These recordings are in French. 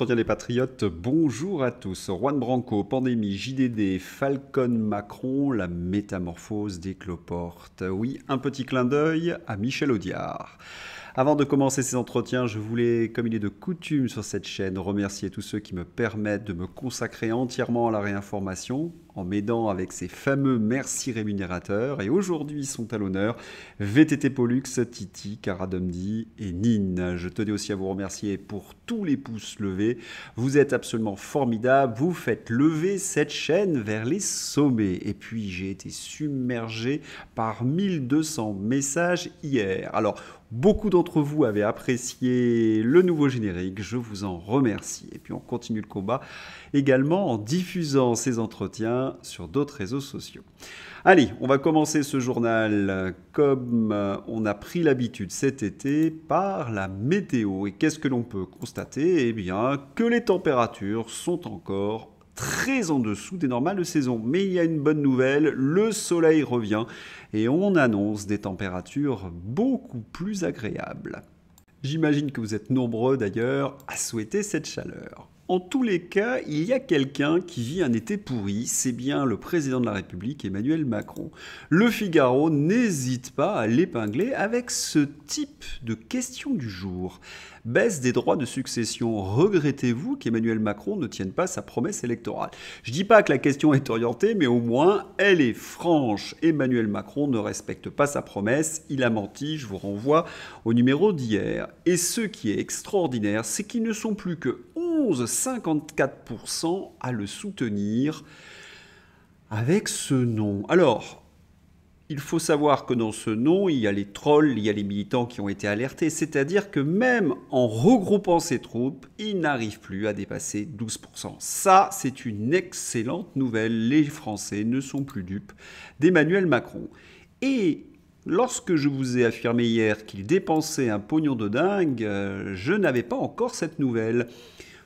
Entretiens des patriotes, bonjour à tous. Juan Branco, pandémie, JDD, Falcon Macron, la métamorphose des cloportes. Oui, un petit clin d'œil à Michel Audiard. Avant de commencer ces entretiens, je voulais, comme il est de coutume sur cette chaîne, remercier tous ceux qui me permettent de me consacrer entièrement à la réinformation, en m'aidant avec ces fameux merci rémunérateurs. Et aujourd'hui sont à l'honneur VTT Pollux, Titi, Caradumdi et Nin. Je tenais aussi à vous remercier pour tous les pouces levés. Vous êtes absolument formidables. Vous faites lever cette chaîne vers les sommets. Et puis j'ai été submergé par 1200 messages hier. Alors, Beaucoup d'entre vous avaient apprécié le nouveau générique, je vous en remercie. Et puis on continue le combat également en diffusant ces entretiens sur d'autres réseaux sociaux. Allez, on va commencer ce journal comme euh, on a pris l'habitude cet été par la météo. Et qu'est-ce que l'on peut constater Eh bien, que les températures sont encore très en dessous des normales de saison. Mais il y a une bonne nouvelle, le soleil revient et on annonce des températures beaucoup plus agréables. J'imagine que vous êtes nombreux d'ailleurs à souhaiter cette chaleur. En tous les cas, il y a quelqu'un qui vit un été pourri, c'est bien le président de la République, Emmanuel Macron. Le Figaro n'hésite pas à l'épingler avec ce type de question du jour. Baisse des droits de succession, regrettez-vous qu'Emmanuel Macron ne tienne pas sa promesse électorale Je ne dis pas que la question est orientée, mais au moins elle est franche. Emmanuel Macron ne respecte pas sa promesse, il a menti, je vous renvoie au numéro d'hier. Et ce qui est extraordinaire, c'est qu'ils ne sont plus que 54% à le soutenir avec ce nom. Alors, il faut savoir que dans ce nom, il y a les trolls, il y a les militants qui ont été alertés, c'est-à-dire que même en regroupant ses troupes, il n'arrive plus à dépasser 12%. Ça, c'est une excellente nouvelle, les Français ne sont plus dupes d'Emmanuel Macron. Et lorsque je vous ai affirmé hier qu'il dépensait un pognon de dingue, euh, je n'avais pas encore cette nouvelle.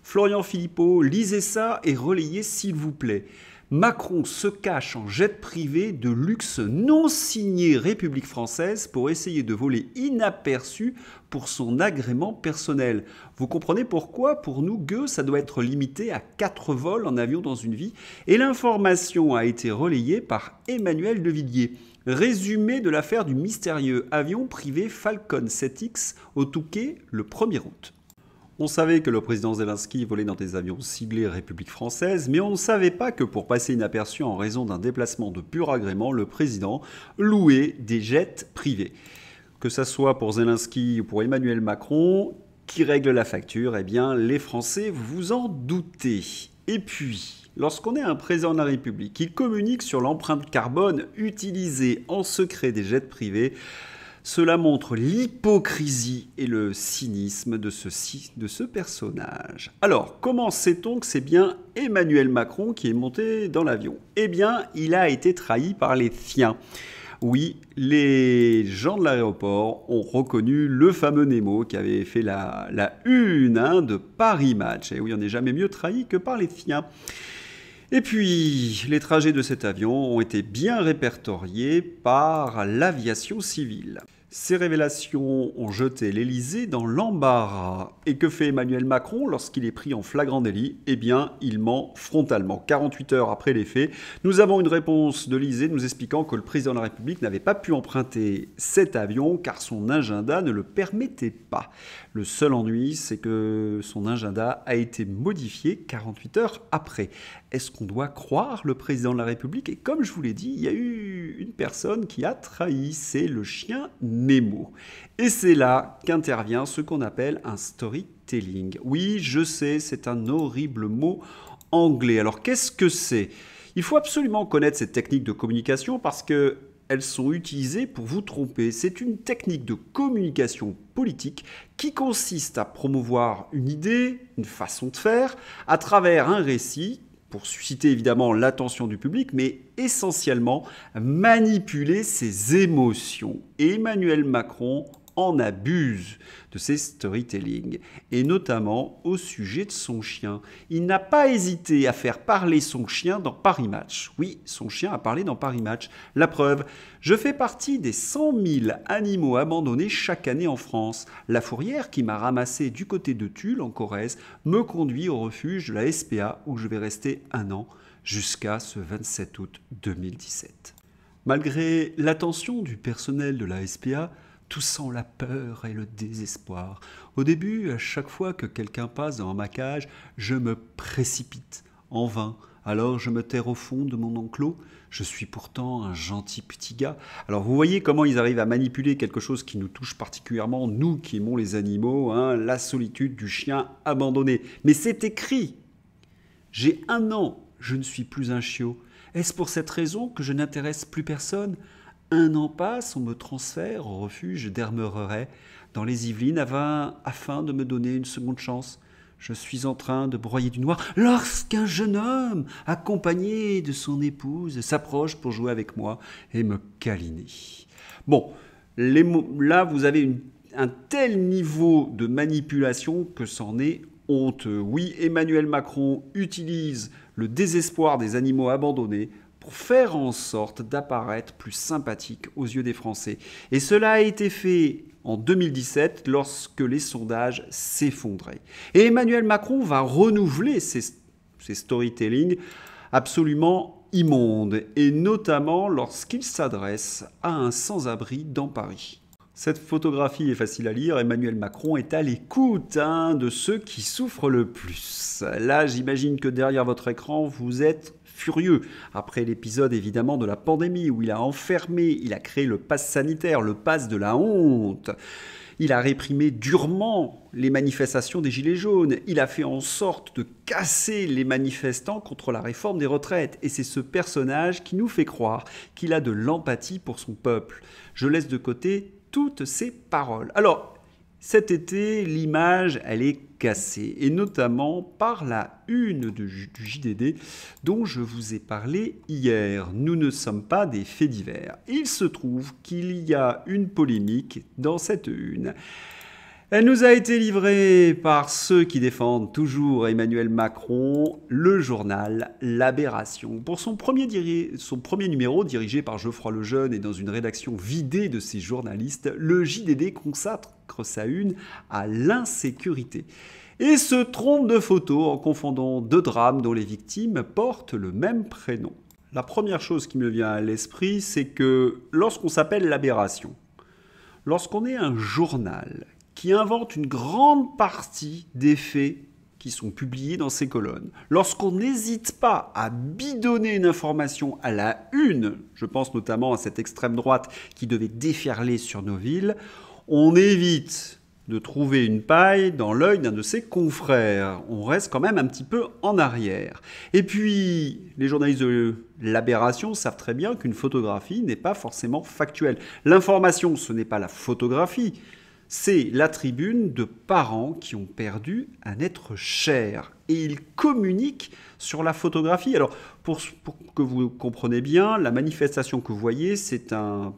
Florian Philippot, lisez ça et relayez s'il vous plaît. Macron se cache en jet privé de luxe non signé République française pour essayer de voler inaperçu pour son agrément personnel. Vous comprenez pourquoi Pour nous, gueux, ça doit être limité à 4 vols en avion dans une vie. Et l'information a été relayée par Emmanuel Devilliers. Résumé de l'affaire du mystérieux avion privé Falcon 7X au Touquet le 1er août. On savait que le président Zelensky volait dans des avions ciblés « République française, mais on ne savait pas que pour passer inaperçu en raison d'un déplacement de pur agrément, le président louait des jets privés. Que ce soit pour Zelensky ou pour Emmanuel Macron, qui règle la facture Eh bien, les Français, vous en doutez. Et puis, Lorsqu'on est un président de la République qui communique sur l'empreinte carbone utilisée en secret des jets privés, cela montre l'hypocrisie et le cynisme de ce, de ce personnage. Alors, comment sait-on que c'est bien Emmanuel Macron qui est monté dans l'avion Eh bien, il a été trahi par les siens. Oui, les gens de l'aéroport ont reconnu le fameux Nemo qui avait fait la, une hein, de Paris Match. Et oui, on n'est jamais mieux trahi que par les siens. Et puis, les trajets de cet avion ont été bien répertoriés par l'aviation civile. Ces révélations ont jeté l'Elysée dans l'embarras. Et que fait Emmanuel Macron lorsqu'il est pris en flagrant délit Eh bien, il ment frontalement. 48 heures après les faits, nous avons une réponse de l'Elysée nous expliquant que le président de la République n'avait pas pu emprunter cet avion car son agenda ne le permettait pas. Le seul ennui, c'est que son agenda a été modifié 48 heures après. Est-ce qu'on doit croire le président de la République Et comme je vous l'ai dit, il y a eu une personne qui a trahi, c'est le chien Nemo. Et c'est là qu'intervient ce qu'on appelle un storytelling. Oui, je sais, c'est un horrible mot anglais. Alors qu'est-ce que c'est il faut absolument connaître cette technique de communication parce que elles sont utilisées pour vous tromper. C'est une technique de communication politique qui consiste à promouvoir une idée, une façon de faire, à travers un récit pour susciter évidemment l'attention du public, mais essentiellement manipuler ses émotions. Emmanuel Macron en abuse de ses storytelling, et notamment au sujet de son chien. Il n'a pas hésité à faire parler son chien dans Paris Match. Oui, son chien a parlé dans Paris Match. La preuve, je fais partie des 100 000 animaux abandonnés chaque année en France. La fourrière qui m'a ramassé du côté de Tulle, en Corrèze, me conduit au refuge de la SPA où je vais rester un an jusqu'à ce 27 août 2017. Malgré l'attention du personnel de la SPA, toussant la peur et le désespoir. Au début, à chaque fois que quelqu'un passe dans ma cage, je me précipite, en vain. Alors je me terre au fond de mon enclos. Je suis pourtant un gentil petit gars. Alors vous voyez comment ils arrivent à manipuler quelque chose qui nous touche particulièrement, nous qui aimons les animaux, hein, la solitude du chien abandonné. Mais c'est écrit. J'ai un an, je ne suis plus un chiot. Est-ce pour cette raison que je n'intéresse plus personne un an passe, on me transfère au refuge d'Hermereret dans les Yvelines afin, de me donner une seconde chance. Je suis en train de broyer du noir lorsqu'un jeune homme, accompagné de son épouse, s'approche pour jouer avec moi et me câliner. Bon, là, vous avez un tel niveau de manipulation que c'en est honteux. Oui, Emmanuel Macron utilise le désespoir des animaux abandonnés pour faire en sorte d'apparaître plus sympathique aux yeux des Français. Et cela a été fait en 2017 lorsque les sondages s'effondraient. Et Emmanuel Macron va renouveler ses, ses storytelling absolument immondes, et notamment lorsqu'il s'adresse à un sans-abri dans Paris. Cette photographie est facile à lire. Emmanuel Macron est à l'écoute hein, de ceux qui souffrent le plus. Là, j'imagine que derrière votre écran, vous êtes furieux. Après l'épisode évidemment de la pandémie où il a enfermé, il a créé le pass sanitaire, le pass de la honte. Il a réprimé durement les manifestations des Gilets jaunes. Il a fait en sorte de casser les manifestants contre la réforme des retraites. Et c'est ce personnage qui nous fait croire qu'il a de l'empathie pour son peuple. Je laisse de côté toutes ces paroles. Alors, cet été, l'image, elle est cassée, et notamment par la une du JDD dont je vous ai parlé hier. Nous ne sommes pas des faits divers. Il se trouve qu'il y a une polémique dans cette une. Elle nous a été livrée par ceux qui défendent toujours Emmanuel Macron, le journal L'Aberration. Pour son premier, numéro, dirigé par Geoffroy Lejeune et dans une rédaction vidée de ses journalistes, le JDD consacre sa une à l'insécurité et se trompe de photo en confondant deux drames dont les victimes portent le même prénom. La première chose qui me vient à l'esprit, c'est que lorsqu'on s'appelle L'Aberration, lorsqu'on est un journal qui invente une grande partie des faits qui sont publiés dans ces colonnes. Lorsqu'on n'hésite pas à bidonner une information à la une, je pense notamment à cette extrême droite qui devait déferler sur nos villes, on évite de trouver une paille dans l'œil d'un de ses confrères. On reste quand même un petit peu en arrière. Et puis, les journalistes de l'aberration savent très bien qu'une photographie n'est pas forcément factuelle. L'information, ce n'est pas la photographie, c'est la tribune de parents qui ont perdu un être cher. Et ils communiquent sur la photographie. Alors, pour, que vous compreniez bien, la manifestation que vous voyez, c'est un,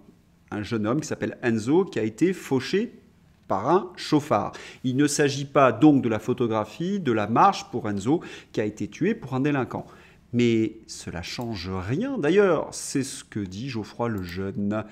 jeune homme qui s'appelle Enzo qui a été fauché par un chauffard. Il ne s'agit pas donc de la photographie de la marche pour Enzo qui a été tué pour un délinquant. Mais cela change rien d'ailleurs, c'est ce que dit Geoffroy le Jeune.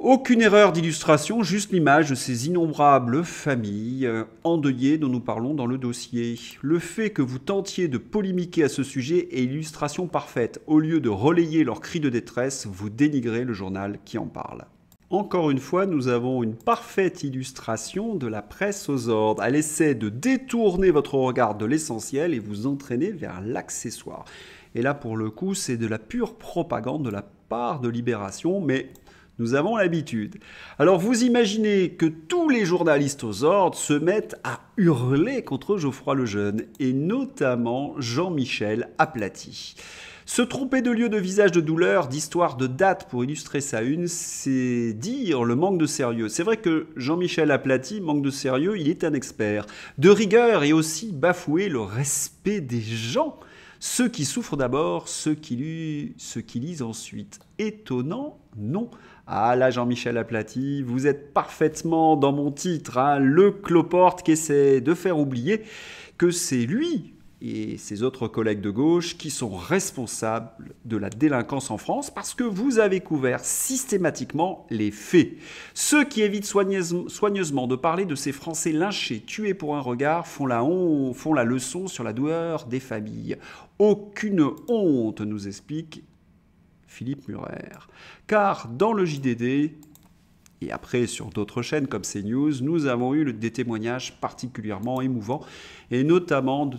Aucune erreur d'illustration, juste l'image de ces innombrables familles euh, endeuillées dont nous parlons dans le dossier. Le fait que vous tentiez de polémiquer à ce sujet est illustration parfaite. Au lieu de relayer leurs cris de détresse, vous dénigrez le journal qui en parle. Encore une fois, nous avons une parfaite illustration de la presse aux ordres. Elle essaie de détourner votre regard de l'essentiel et vous entraîner vers l'accessoire. Et là, pour le coup, c'est de la pure propagande de la part de Libération, mais nous avons l'habitude. Alors vous imaginez que tous les journalistes aux ordres se mettent à hurler contre Geoffroy le Jeune et notamment Jean-Michel Aplati. Se tromper de lieu de visage de douleur, d'histoire de date pour illustrer sa une, c'est dire le manque de sérieux. C'est vrai que Jean-Michel Aplati, manque de sérieux, il est un expert. De rigueur et aussi bafouer le respect des gens. Ceux qui souffrent d'abord, ceux qui, lisent, ceux qui lisent ensuite. Étonnant Non. Ah là, Jean-Michel Aplati, vous êtes parfaitement dans mon titre, hein. le cloporte qui essaie de faire oublier que c'est lui et ses autres collègues de gauche qui sont responsables de la délinquance en France parce que vous avez couvert systématiquement les faits. Ceux qui évitent soigneusement de parler de ces Français lynchés, tués pour un regard, font la, font la leçon sur la douleur des familles. Aucune honte, nous explique Philippe Murer. Car dans le JDD, et après sur d'autres chaînes comme CNews, nous avons eu des témoignages particulièrement émouvants, et notamment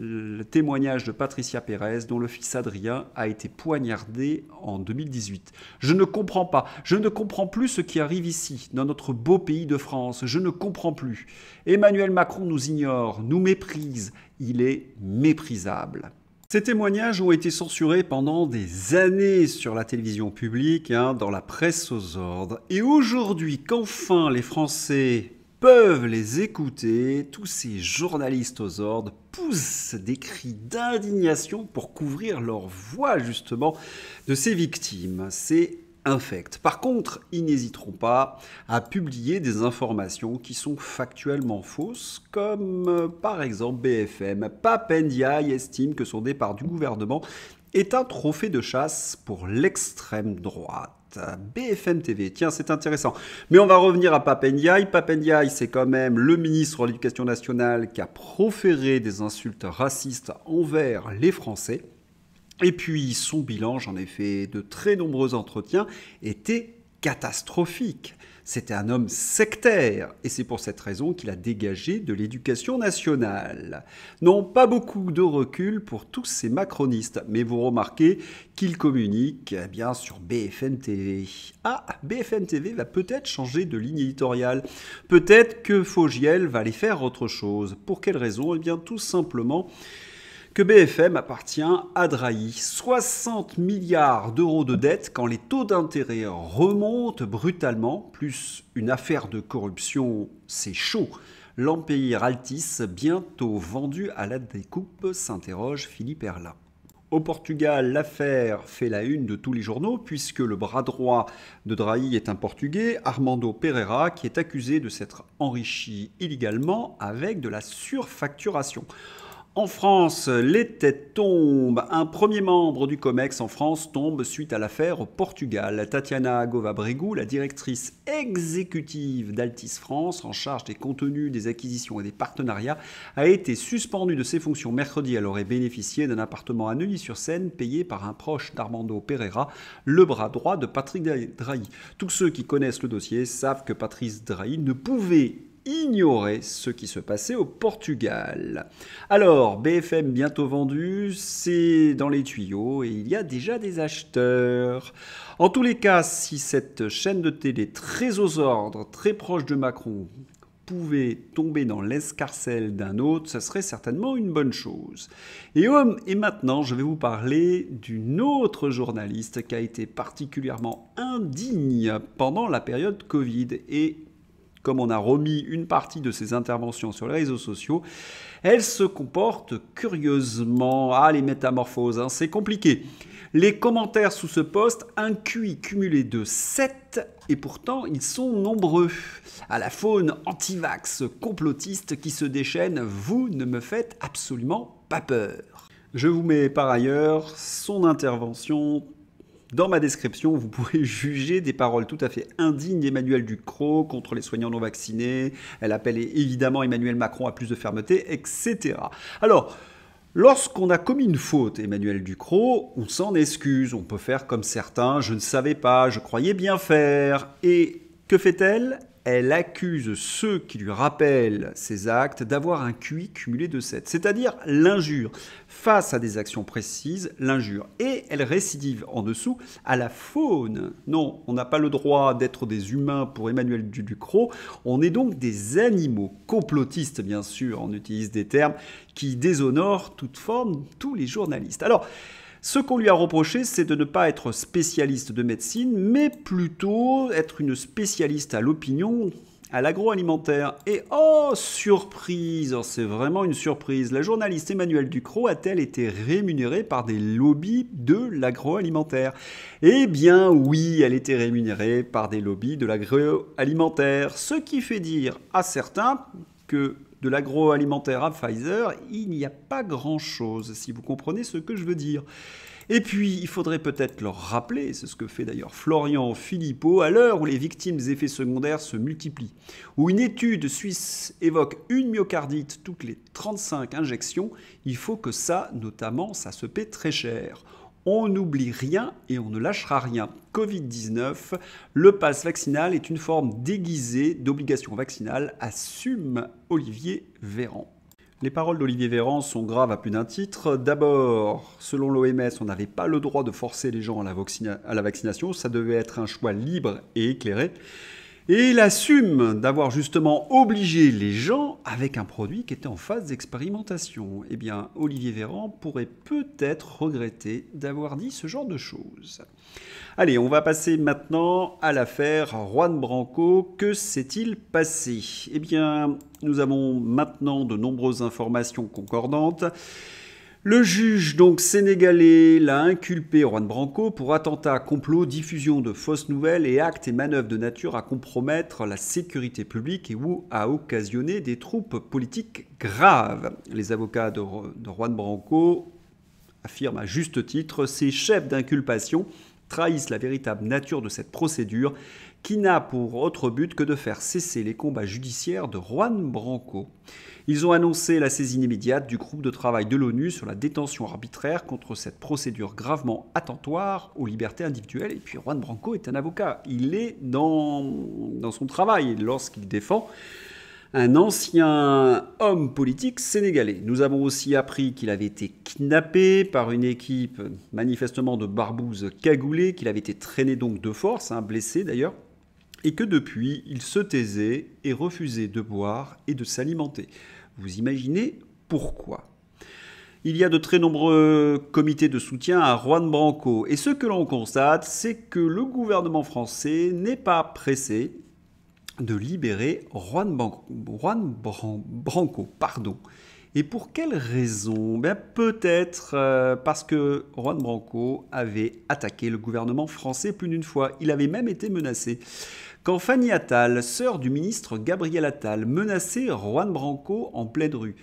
le témoignage de Patricia Pérez, dont le fils Adrien a été poignardé en 2018. Je ne comprends pas, je ne comprends plus ce qui arrive ici, dans notre beau pays de France, je ne comprends plus. Emmanuel Macron nous ignore, nous méprise, il est méprisable. Ces témoignages ont été censurés pendant des années sur la télévision publique, hein, dans la presse aux ordres. Et aujourd'hui, qu'enfin les Français peuvent les écouter, tous ces journalistes aux ordres poussent des cris d'indignation pour couvrir leur voix justement de ces victimes. C'est par contre, ils n'hésiteront pas à publier des informations qui sont factuellement fausses, comme euh, par exemple BFM. Papendiaï estime que son départ du gouvernement est un trophée de chasse pour l'extrême droite. BFM TV, tiens, c'est intéressant. Mais on va revenir à Papendiaï. Papendiaï, c'est quand même le ministre de l'Éducation nationale qui a proféré des insultes racistes envers les Français. Et puis son bilan, j'en ai fait de très nombreux entretiens, était catastrophique. C'était un homme sectaire, et c'est pour cette raison qu'il a dégagé de l'éducation nationale. Non, pas beaucoup de recul pour tous ces macronistes, mais vous remarquez qu'il communique, eh bien, sur BFM TV. Ah, BFM TV va peut-être changer de ligne éditoriale. Peut-être que Fogiel va aller faire autre chose. Pour quelle raison Eh bien, tout simplement que BFM appartient à Drahi. 60 milliards d'euros de dettes quand les taux d'intérêt remontent brutalement, plus une affaire de corruption, c'est chaud. L'Empire Altis, bientôt vendu à la découpe, s'interroge Philippe Herla. Au Portugal, l'affaire fait la une de tous les journaux puisque le bras droit de Drahi est un Portugais, Armando Pereira, qui est accusé de s'être enrichi illégalement avec de la surfacturation. En France, les têtes tombent. Un premier membre du COMEX en France tombe suite à l'affaire au Portugal. Tatiana gova bregou la directrice exécutive d'Altis France, en charge des contenus, des acquisitions et des partenariats, a été suspendue de ses fonctions mercredi. Elle aurait bénéficié d'un appartement à Neuilly-sur-Seine payé par un proche d'Armando Pereira, le bras droit de Patrick Drahi. Tous ceux qui connaissent le dossier savent que Patrice Drahi ne pouvait ignorait ce qui se passait au Portugal. Alors, BFM bientôt vendu, c'est dans les tuyaux et il y a déjà des acheteurs. En tous les cas, si cette chaîne de télé très aux ordres, très proche de Macron, pouvait tomber dans l'escarcelle d'un autre, ce serait certainement une bonne chose. Et, hum, et maintenant, je vais vous parler d'une autre journaliste qui a été particulièrement indigne pendant la période Covid et comme on a remis une partie de ses interventions sur les réseaux sociaux, elle se comporte curieusement. à ah, les métamorphoses, hein, c'est compliqué. Les commentaires sous ce poste, un QI cumulé de 7, et pourtant ils sont nombreux. À la faune anti-vax complotiste qui se déchaîne, vous ne me faites absolument pas peur. Je vous mets par ailleurs son intervention dans ma description, vous pourrez juger des paroles tout à fait indignes d'Emmanuel Ducrot contre les soignants non vaccinés. Elle appelle évidemment Emmanuel Macron à plus de fermeté, etc. Alors, Lorsqu'on a commis une faute, Emmanuel Ducrot, on s'en excuse, on peut faire comme certains, je ne savais pas, je croyais bien faire. Et que fait-elle elle accuse ceux qui lui rappellent ses actes d'avoir un QI cumulé de 7, c'est-à-dire l'injure. Face à des actions précises, l'injure. Et elle récidive en dessous à la faune. Non, on n'a pas le droit d'être des humains pour Emmanuel Ducrot, on est donc des animaux. Complotistes, bien sûr, on utilise des termes qui déshonorent toute forme, tous les journalistes. Alors, ce qu'on lui a reproché, c'est de ne pas être spécialiste de médecine, mais plutôt être une spécialiste à l'opinion à l'agroalimentaire. Et oh, surprise, oh, c'est vraiment une surprise, la journaliste Emmanuelle Ducrot a-t-elle été rémunérée par des lobbies de l'agroalimentaire Eh bien oui, elle était rémunérée par des lobbies de l'agroalimentaire, ce qui fait dire à certains que de l'agroalimentaire à Pfizer, il n'y a pas grand-chose, si vous comprenez ce que je veux dire. Et puis, il faudrait peut-être leur rappeler, c'est ce que fait d'ailleurs Florian Philippot, à l'heure où les victimes effets secondaires se multiplient, où une étude suisse évoque une myocardite toutes les 35 injections, il faut que ça, notamment, ça se paie très cher on n'oublie rien et on ne lâchera rien. Covid-19, le pass vaccinal est une forme déguisée d'obligation vaccinale, assume Olivier Véran. Les paroles d'Olivier Véran sont graves à plus d'un titre. D'abord, selon l'OMS, on n'avait pas le droit de forcer les gens à la, à la, vaccination, ça devait être un choix libre et éclairé. Et il assume d'avoir justement obligé les gens avec un produit qui était en phase d'expérimentation. Eh bien, Olivier Véran pourrait peut-être regretter d'avoir dit ce genre de choses. Allez, on va passer maintenant à l'affaire Juan Branco. Que s'est-il passé Eh bien, nous avons maintenant de nombreuses informations concordantes. Le juge donc sénégalais l'a inculpé Juan Branco pour attentat, complot, diffusion de fausses nouvelles et actes et manœuvres de nature à compromettre la sécurité publique et ou à occasionner des troupes politiques graves. Les avocats de, de Juan Branco affirment à juste titre ces chefs d'inculpation trahissent la véritable nature de cette procédure qui n'a pour autre but que de faire cesser les combats judiciaires de Juan Branco. Ils ont annoncé la saisine immédiate du groupe de travail de l'ONU sur la détention arbitraire contre cette procédure gravement attentoire aux libertés individuelles. Et puis Juan Branco est un avocat. Il est dans, dans son travail lorsqu'il défend un ancien homme politique sénégalais. Nous avons aussi appris qu'il avait été kidnappé par une équipe manifestement de barbouzes cagoulés, qu'il avait été traîné donc de force, hein, blessé d'ailleurs, et que depuis, il se taisait et refusait de boire et de s'alimenter. Vous imaginez pourquoi il y a de très nombreux comités de soutien à Juan Branco. Et ce que l'on constate, c'est que le gouvernement français n'est pas pressé, de libérer Juan, Branco. Pardon. Et pour quelle raison ben Peut-être euh, parce que Juan Branco avait attaqué le gouvernement français plus d'une fois. Il avait même été menacé. Quand Fanny Attal, sœur du ministre Gabriel Attal, menaçait Juan Branco en pleine rue.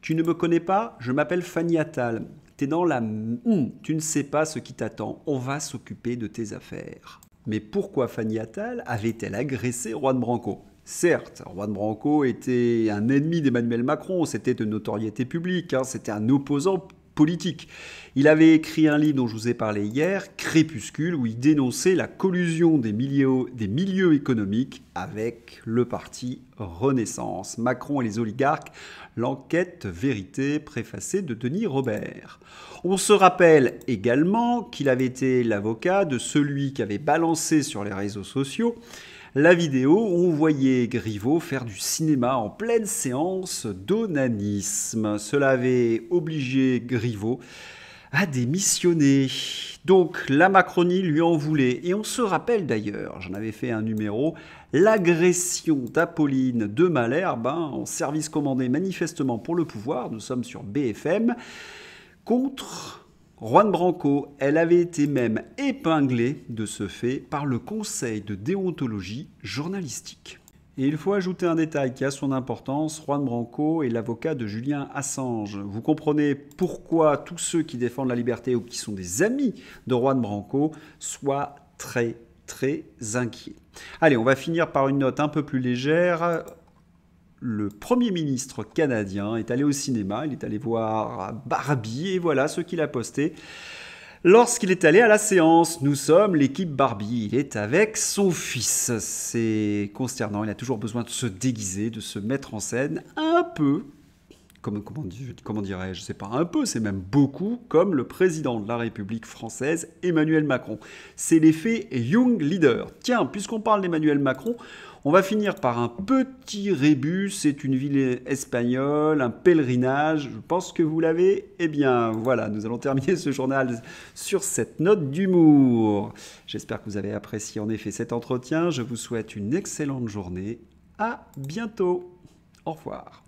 Tu ne me connais pas Je m'appelle Fanny Attal. T'es dans la... Hmm, tu ne sais pas ce qui t'attend. On va s'occuper de tes affaires. Mais pourquoi Fanny Attal avait-elle agressé Juan Branco Certes, Juan Branco était un ennemi d'Emmanuel Macron, c'était de notoriété publique, hein, c'était un opposant il avait écrit un livre dont je vous ai parlé hier, Crépuscule, où il dénonçait la collusion des milieux, des milieux économiques avec le parti Renaissance. Macron et les oligarques, l'enquête vérité préfacée de Denis Robert. On se rappelle également qu'il avait été l'avocat de celui qui avait balancé sur les réseaux sociaux la vidéo on voyait Griveaux faire du cinéma en pleine séance d'onanisme. Cela avait obligé Griveaux à démissionner. Donc la Macronie lui en voulait. Et on se rappelle d'ailleurs, j'en avais fait un numéro, l'agression d'Apolline de Malherbe hein, en service commandé manifestement pour le pouvoir, nous sommes sur BFM, contre Juan Branco, elle avait été même épinglée de ce fait par le Conseil de déontologie journalistique. Et il faut ajouter un détail qui a son importance, Juan Branco est l'avocat de Julien Assange. Vous comprenez pourquoi tous ceux qui défendent la liberté ou qui sont des amis de Juan Branco soient très très inquiets. Allez, on va finir par une note un peu plus légère le Premier ministre canadien est allé au cinéma, il est allé voir Barbie, et voilà ce qu'il a posté. Lorsqu'il est allé à la séance, nous sommes l'équipe Barbie. Il est avec son fils. C'est consternant. Il a toujours besoin de se déguiser, de se mettre en scène un peu. comment, dirais-je Je sais pas, un peu, c'est même beaucoup, comme le président de la République française, Emmanuel Macron. C'est l'effet Young Leader. Tiens, puisqu'on parle d'Emmanuel Macron, on va finir par un petit rébus, c'est une ville espagnole, un pèlerinage, je pense que vous l'avez. Eh bien voilà, nous allons terminer ce journal sur cette note d'humour. J'espère que vous avez apprécié en effet cet entretien, je vous souhaite une excellente journée, à bientôt, au revoir.